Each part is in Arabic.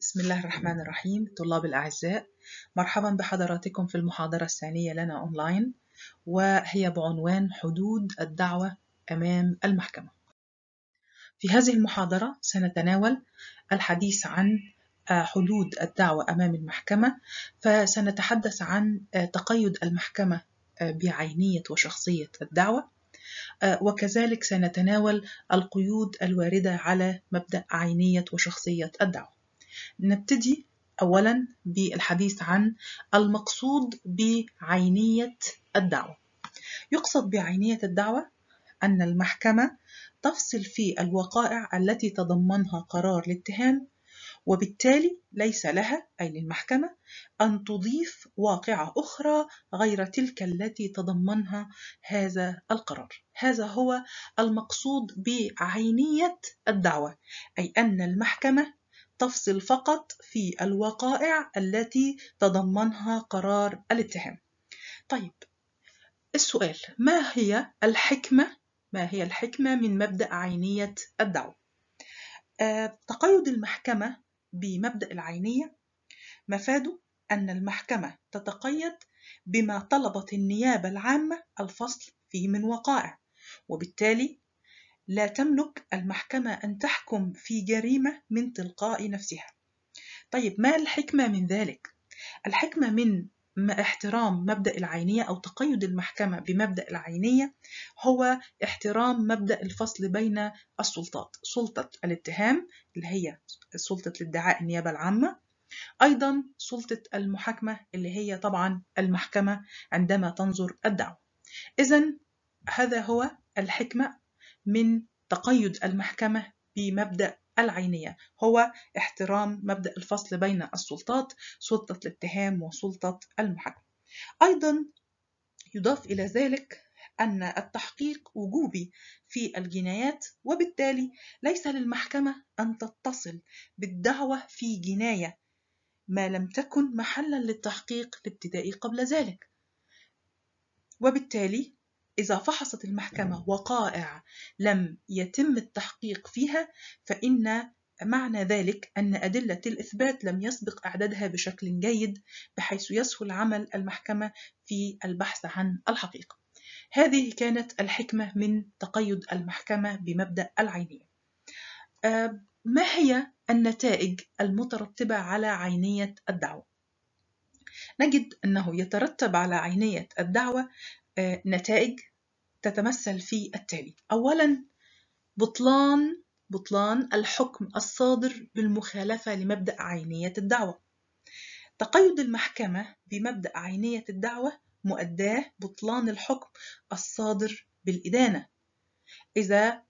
بسم الله الرحمن الرحيم طلاب الأعزاء مرحبا بحضراتكم في المحاضرة الثانية لنا أونلاين وهي بعنوان حدود الدعوة أمام المحكمة في هذه المحاضرة سنتناول الحديث عن آه، حدود الدعوة أمام المحكمة فسنتحدث عن آه، تقيد المحكمة آه، بعينية وشخصية الدعوة وكذلك سنتناول القيود الواردة على مبدأ عينية وشخصية الدعوة نبتدي أولا بالحديث عن المقصود بعينية الدعوة يقصد بعينية الدعوة أن المحكمة تفصل في الوقائع التي تضمنها قرار الاتهام وبالتالي ليس لها أي للمحكمة أن تضيف واقعة أخرى غير تلك التي تضمنها هذا القرار هذا هو المقصود بعينية الدعوة أي أن المحكمة تفصل فقط في الوقائع التي تضمنها قرار الاتهام طيب السؤال ما هي الحكمة ما هي الحكمة من مبدأ عينية الدعوة آه، تقيد المحكمة بمبدأ العينية مفاده أن المحكمة تتقيد بما طلبت النيابة العامة الفصل فيه من وقائع وبالتالي لا تملك المحكمة أن تحكم في جريمة من تلقاء نفسها طيب ما الحكمة من ذلك؟ الحكمة من احترام مبدأ العينية أو تقيد المحكمة بمبدأ العينية هو احترام مبدأ الفصل بين السلطات سلطة الاتهام اللي هي سلطة الادعاء النيابة العامة أيضا سلطة المحاكمة اللي هي طبعا المحكمة عندما تنظر الدعوة إذا هذا هو الحكمة من تقيد المحكمة بمبدأ العينية هو احترام مبدأ الفصل بين السلطات سلطة الاتهام وسلطة المحاكمة أيضا يضاف إلى ذلك أن التحقيق وجوبي في الجنايات وبالتالي ليس للمحكمة أن تتصل بالدعوة في جناية ما لم تكن محلا للتحقيق الابتدائي قبل ذلك وبالتالي إذا فحصت المحكمة وقائع لم يتم التحقيق فيها فإن معنى ذلك أن أدلة الإثبات لم يسبق إعدادها بشكل جيد بحيث يسهل عمل المحكمة في البحث عن الحقيقة. هذه كانت الحكمة من تقيد المحكمة بمبدأ العينية. آه، ما هي النتائج المترتبة على عينية الدعوة؟ نجد أنه يترتب على عينية الدعوة آه، نتائج تتمثل في التالي أولا بطلان بطلان الحكم الصادر بالمخالفة لمبدأ عينية الدعوة تقيد المحكمة بمبدأ عينية الدعوة مؤداه بطلان الحكم الصادر بالإدانة إذا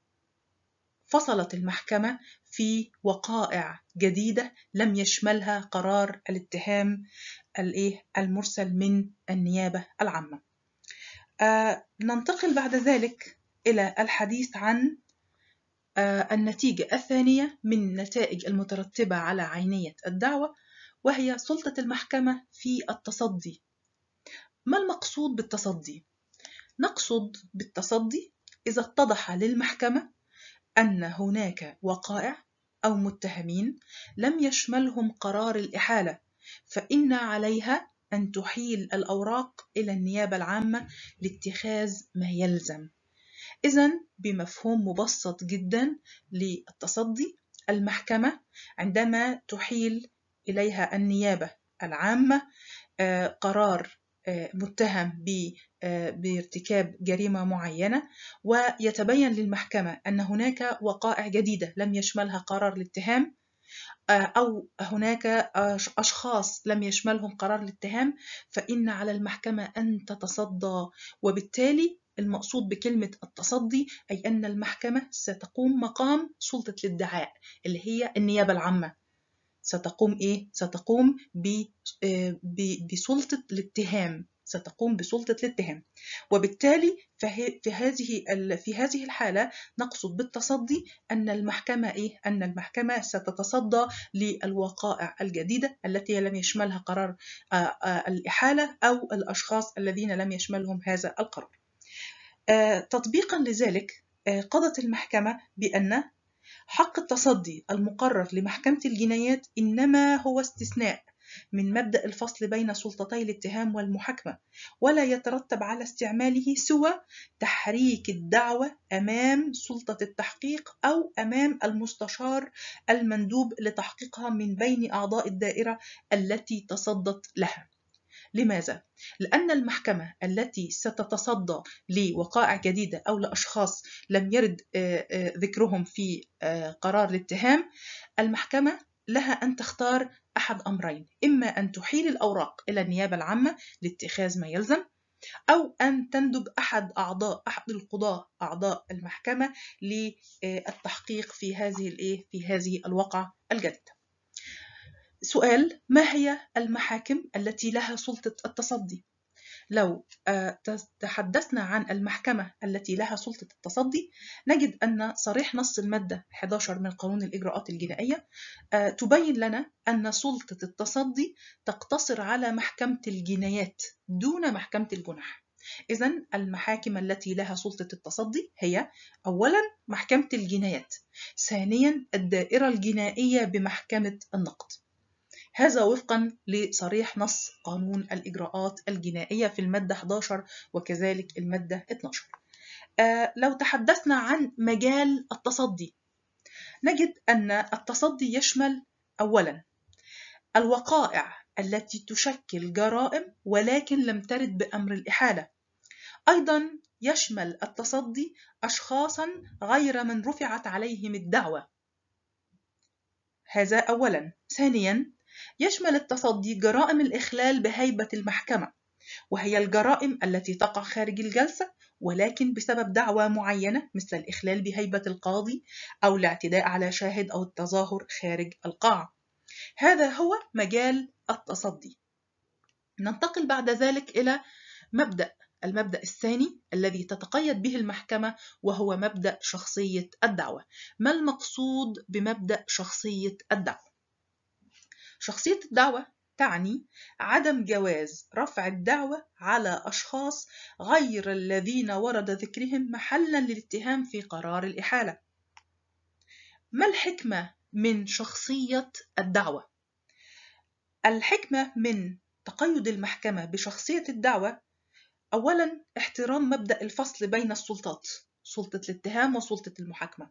فصلت المحكمة في وقائع جديدة لم يشملها قرار الاتهام إيه، المرسل من النيابة العامة آه، ننتقل بعد ذلك إلى الحديث عن آه، النتيجة الثانية من نتائج المترتبة على عينية الدعوة وهي سلطة المحكمة في التصدي ما المقصود بالتصدي؟ نقصد بالتصدي إذا اتضح للمحكمة أن هناك وقائع أو متهمين لم يشملهم قرار الإحالة فإن عليها أن تحيل الأوراق إلى النيابة العامة لاتخاذ ما يلزم إذا بمفهوم مبسط جدا للتصدي المحكمة عندما تحيل إليها النيابة العامة آه، قرار آه، متهم آه، بارتكاب جريمة معينة ويتبين للمحكمة أن هناك وقائع جديدة لم يشملها قرار الاتهام آه، أو هناك آه، أشخاص لم يشملهم قرار الاتهام فإن على المحكمة أن تتصدى وبالتالي المقصود بكلمة التصدي أي أن المحكمة ستقوم مقام سلطة الادعاء اللي هي النيابة العامة ستقوم إيه؟ ستقوم آه، بسلطة الاتهام ستقوم بسلطة الاتهام وبالتالي في هذه في هذه الحالة نقصد بالتصدي أن المحكمة إيه؟ أن المحكمة ستتصدى للوقائع الجديدة التي لم يشملها قرار الإحالة أو الأشخاص الذين لم يشملهم هذا القرار تطبيقا لذلك قضت المحكمة بأن حق التصدي المقرر لمحكمة الجنايات إنما هو استثناء من مبدأ الفصل بين سلطتي الاتهام والمحاكمة، ولا يترتب على استعماله سوى تحريك الدعوة أمام سلطة التحقيق أو أمام المستشار المندوب لتحقيقها من بين أعضاء الدائرة التي تصدت لها. لماذا؟ لأن المحكمة التي ستتصدى لوقائع جديدة أو لأشخاص لم يرد آه، آه، ذكرهم في آه، قرار الاتهام، المحكمة لها أن تختار أحد أمرين إما أن تحيل الأوراق إلى النيابة العامة لاتخاذ ما يلزم أو أن تندب أحد أعضاء أحد القضاة أعضاء المحكمة للتحقيق في هذه الإيه في هذه الواقعة الجديدة. سؤال ما هي المحاكم التي لها سلطة التصدي؟ لو آه، تحدثنا عن المحكمة التي لها سلطة التصدي نجد أن صريح نص المادة 11 من قانون الإجراءات الجنائية آه، تبين لنا أن سلطة التصدي تقتصر على محكمة الجنايات دون محكمة الجنح إذا المحاكم التي لها سلطة التصدي هي أولا محكمة الجنايات ثانيا الدائرة الجنائية بمحكمة النقد هذا وفقا لصريح نص قانون الإجراءات الجنائية في المادة 11 وكذلك المادة 12 آه، لو تحدثنا عن مجال التصدي نجد أن التصدي يشمل أولا الوقائع التي تشكل جرائم ولكن لم ترد بأمر الإحالة أيضا يشمل التصدي أشخاصا غير من رفعت عليهم الدعوة هذا أولا ثانيا يشمل التصدي جرائم الإخلال بهيبة المحكمة وهي الجرائم التي تقع خارج الجلسة ولكن بسبب دعوى معينة مثل الإخلال بهيبة القاضي أو الاعتداء على شاهد أو التظاهر خارج القاعة هذا هو مجال التصدي ننتقل بعد ذلك إلى مبدأ المبدأ الثاني الذي تتقيد به المحكمة وهو مبدأ شخصية الدعوة ما المقصود بمبدأ شخصية الدعوة؟ شخصية الدعوة تعني عدم جواز رفع الدعوة على أشخاص غير الذين ورد ذكرهم محلا للاتهام في قرار الإحالة. ما الحكمة من شخصية الدعوة؟ الحكمة من تقيد المحكمة بشخصية الدعوة أولا احترام مبدأ الفصل بين السلطات سلطة الاتهام وسلطة المحاكمة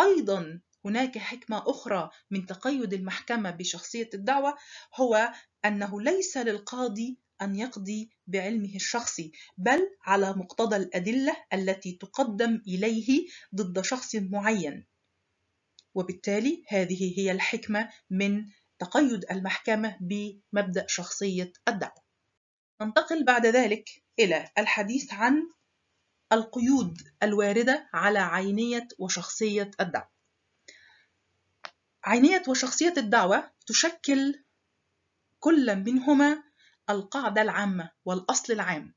أيضا هناك حكمة أخرى من تقيد المحكمة بشخصية الدعوة هو أنه ليس للقاضي أن يقضي بعلمه الشخصي بل على مقتضى الأدلة التي تقدم إليه ضد شخص معين وبالتالي هذه هي الحكمة من تقيد المحكمة بمبدأ شخصية الدعوة ننتقل بعد ذلك إلى الحديث عن القيود الواردة على عينية وشخصية الدعوة عينية وشخصية الدعوة تشكل كل منهما القاعدة العامة والأصل العام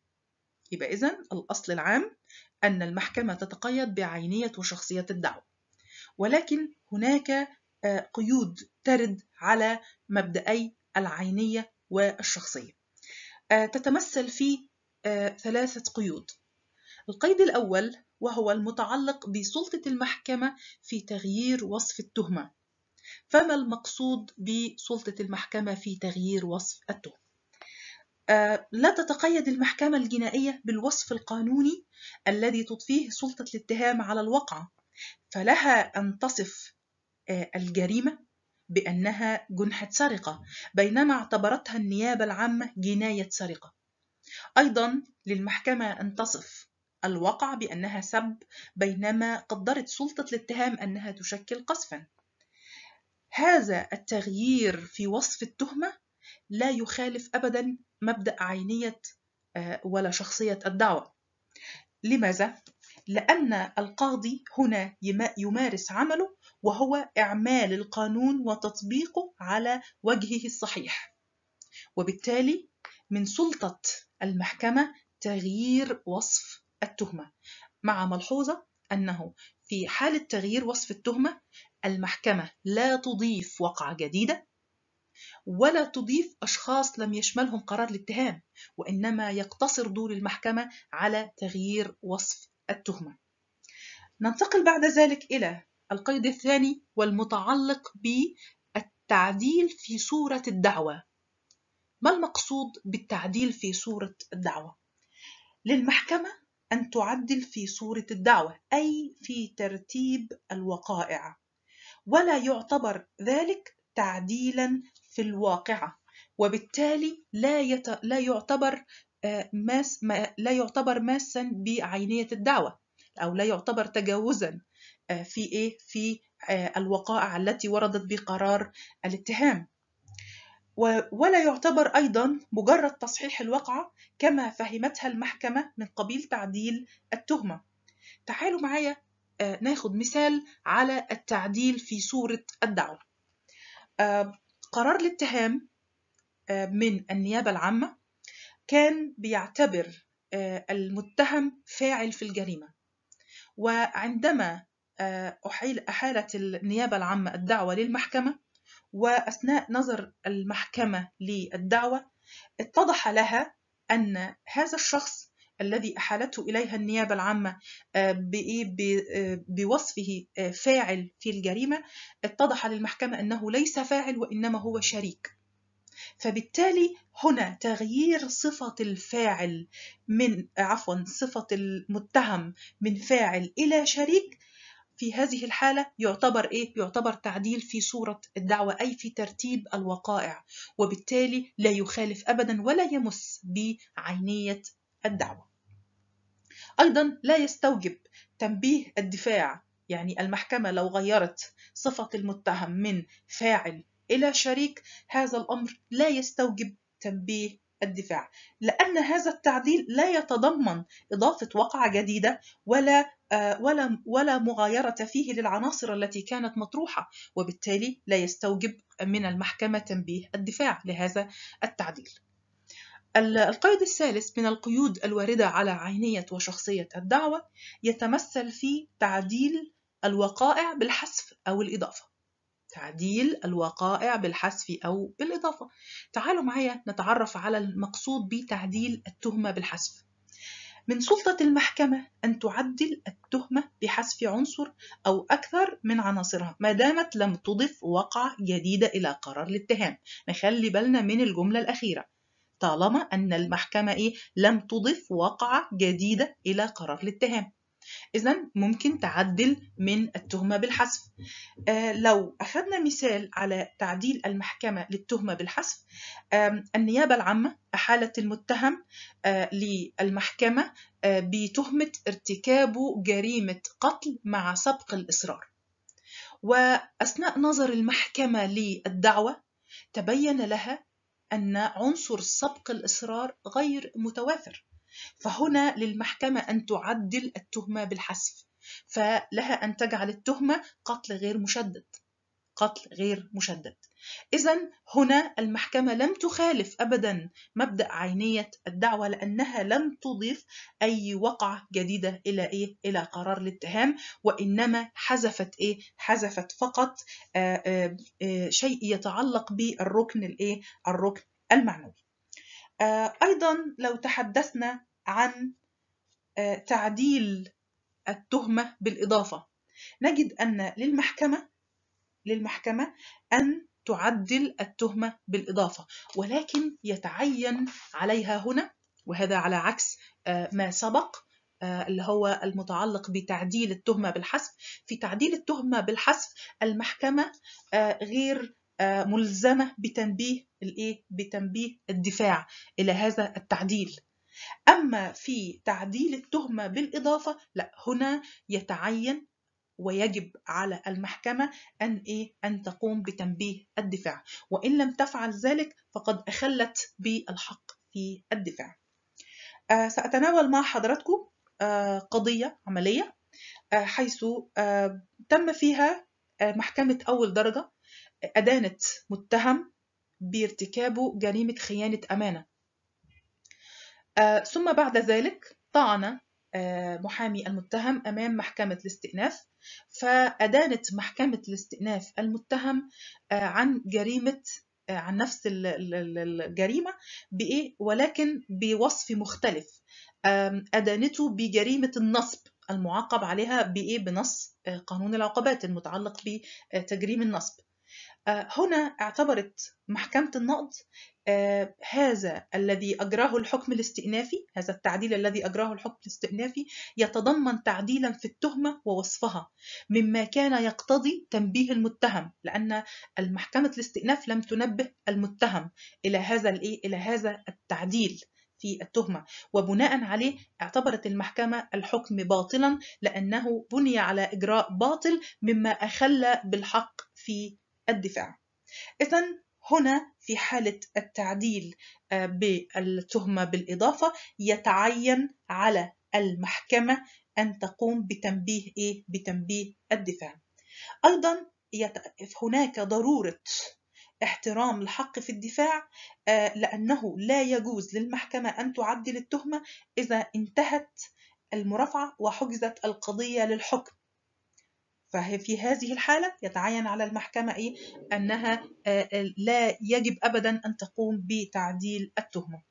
يبقى إذن الأصل العام أن المحكمة تتقيد بعينية وشخصية الدعوة ولكن هناك آه، قيود ترد على مبدأي العينية والشخصية آه، تتمثل في آه، ثلاثة قيود القيد الأول وهو المتعلق بسلطة المحكمة في تغيير وصف التهمة فما المقصود بسلطة المحكمة في تغيير وصف التهم؟ آه، لا تتقيد المحكمة الجنائية بالوصف القانوني الذي تضفيه سلطة الاتهام على الواقعة فلها أن تصف آه، الجريمة بأنها جنحة سرقة بينما اعتبرتها النيابة العامة جناية سرقة أيضا للمحكمة أن تصف الواقع بأنها سب بينما قدرت سلطة الاتهام أنها تشكل قصفا هذا التغيير في وصف التهمة لا يخالف أبدا مبدأ عينية آه، ولا شخصية الدعوة لماذا؟ لأن القاضي هنا يمارس عمله وهو إعمال القانون وتطبيقه على وجهه الصحيح وبالتالي من سلطة المحكمة تغيير وصف التهمة مع ملحوظة أنه في حالة تغيير وصف التهمة المحكمة لا تضيف وقعة جديدة ولا تضيف أشخاص لم يشملهم قرار الاتهام وإنما يقتصر دور المحكمة على تغيير وصف التهمة ننتقل بعد ذلك إلى القيد الثاني والمتعلق بالتعديل في صورة الدعوة ما المقصود بالتعديل في صورة الدعوة؟ للمحكمة أن تعدل في صورة الدعوة أي في ترتيب الوقائع ولا يعتبر ذلك تعديلا في الواقعة وبالتالي لا, يت... لا يعتبر آه، ماس... لا يعتبر ماسا بعينية الدعوة أو لا يعتبر تجاوزا آه، في إيه؟ في آه، الوقائع التي وردت بقرار الاتهام ولا يعتبر أيضا مجرد تصحيح الواقعة كما فهمتها المحكمة من قبيل تعديل التهمة تعالوا معايا آه، ناخد مثال على التعديل في صورة الدعوة آه، قرار الاتهام آه، من النيابة العامة كان بيعتبر المتهم فاعل في الجريمة وعندما أحيل أحالة النيابة العامة الدعوة للمحكمة وأثناء نظر المحكمة للدعوة اتضح لها أن هذا الشخص الذي أحالته إليها النيابة العامة آه، آه، بوصفه آه، فاعل في الجريمة اتضح للمحكمة أنه ليس فاعل وإنما هو شريك فبالتالي هنا تغيير صفة الفاعل من عفوا صفة المتهم من فاعل إلى شريك في هذه الحالة يعتبر إيه؟ يعتبر تعديل في صورة الدعوة أي في ترتيب الوقائع وبالتالي لا يخالف أبدا ولا يمس بعينية الدعوة أيضا لا يستوجب تنبيه الدفاع يعني المحكمة لو غيرت صفة المتهم من فاعل إلى شريك هذا الأمر لا يستوجب تنبيه الدفاع لأن هذا التعديل لا يتضمن إضافة وقعة جديدة ولا آه، ولا ولا مغايرة فيه للعناصر التي كانت مطروحة وبالتالي لا يستوجب من المحكمة تنبيه الدفاع لهذا التعديل القيد الثالث من القيود الواردة على عينية وشخصية الدعوة يتمثل في تعديل الوقائع بالحذف أو الإضافة تعديل الوقائع بالحذف أو بالإضافة تعالوا معايا نتعرف على المقصود بتعديل التهمة بالحذف من سلطة المحكمة أن تعدل التهمة بحذف عنصر أو أكثر من عناصرها ما دامت لم تضف وقع جديدة إلى قرار الاتهام نخلي بالنا من الجملة الأخيرة طالما أن المحكمة إيه لم تضف وقعة جديدة إلى قرار الاتهام إذا ممكن تعدل من التهمة بالحذف آه لو أخذنا مثال على تعديل المحكمة للتهمة بالحذف آه النيابة العامة أحالت المتهم آه للمحكمة آه بتهمة ارتكابه جريمة قتل مع سبق الإصرار وأثناء نظر المحكمة للدعوة تبين لها أن عنصر سبق الإصرار غير متوافر فهنا للمحكمة أن تعدل التهمة بالحذف فلها أن تجعل التهمة قتل غير مشدد قتل غير مشدد إذا هنا المحكمة لم تخالف أبدا مبدأ عينية الدعوة لأنها لم تضيف أي وقعة جديدة إلى إيه؟ إلى قرار الاتهام وإنما حذفت إيه؟ حذفت فقط آآ آه، آآ آه، آه، شيء يتعلق بالركن الإيه؟ الركن المعنوي. أيضا لو تحدثنا عن تعديل التهمة بالإضافة نجد أن للمحكمة للمحكمة أن تعدل التهمة بالإضافة ولكن يتعين عليها هنا وهذا على عكس آه، ما سبق آه، اللي هو المتعلق بتعديل التهمة بالحسب في تعديل التهمة بالحسب المحكمة آه، غير ملزمة بتنبيه الايه بتنبيه الدفاع إلى هذا التعديل أما في تعديل التهمة بالإضافة لا هنا يتعين ويجب على المحكمة أن إيه أن تقوم بتنبيه الدفاع وإن لم تفعل ذلك فقد أخلت بالحق في الدفاع آه سأتناول مع حضراتكم آه قضية عملية آه حيث آه، تم فيها آه، محكمة أول درجة أدانت متهم بارتكابه جريمة خيانة أمانة آه، ثم بعد ذلك طعن آه، محامي المتهم أمام محكمة الاستئناف فأدانت محكمة الاستئناف المتهم آه، عن جريمة آه، عن نفس الجريمة بإيه ولكن بوصف مختلف أدانته بجريمة النصب المعاقب عليها بإيه بنص قانون العقوبات المتعلق بتجريم النصب آه، هنا اعتبرت محكمة النقض آه، هذا الذي أجراه الحكم الاستئنافي هذا التعديل الذي أجراه الحكم الاستئنافي يتضمن تعديلا في التهمة ووصفها مما كان يقتضي تنبيه المتهم لأن المحكمة الاستئناف لم تنبه المتهم إلى هذا إلى هذا التعديل في التهمة وبناء عليه اعتبرت المحكمة الحكم باطلا لأنه بني على إجراء باطل مما أخل بالحق في الدفاع إذا هنا في حالة التعديل آه، بالتهمة بالإضافة يتعين على المحكمة أن تقوم بتنبيه إيه؟ بتنبيه الدفاع أيضا هناك ضرورة احترام الحق في الدفاع آه، لأنه لا يجوز للمحكمة أن تعدل التهمة إذا انتهت المرافعة وحجزت القضية للحكم ففي هذه الحالة يتعين على المحكمة إيه؟ أنها آه، آه، لا يجب أبدا أن تقوم بتعديل التهمة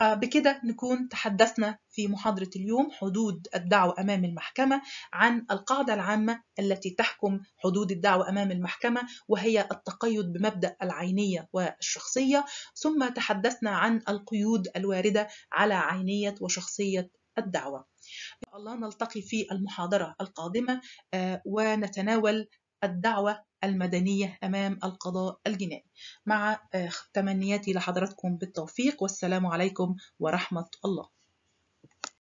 آه، بكده نكون تحدثنا في محاضرة اليوم حدود الدعوة أمام المحكمة عن القاعدة العامة التي تحكم حدود الدعوة أمام المحكمة وهي التقيد بمبدأ العينية والشخصية ثم تحدثنا عن القيود الواردة على عينية وشخصية الدعوة إن الله نلتقي في المحاضرة القادمة آه، ونتناول الدعوة المدنية أمام القضاء الجنائي مع آه، تمنياتي لحضراتكم بالتوفيق والسلام عليكم ورحمة الله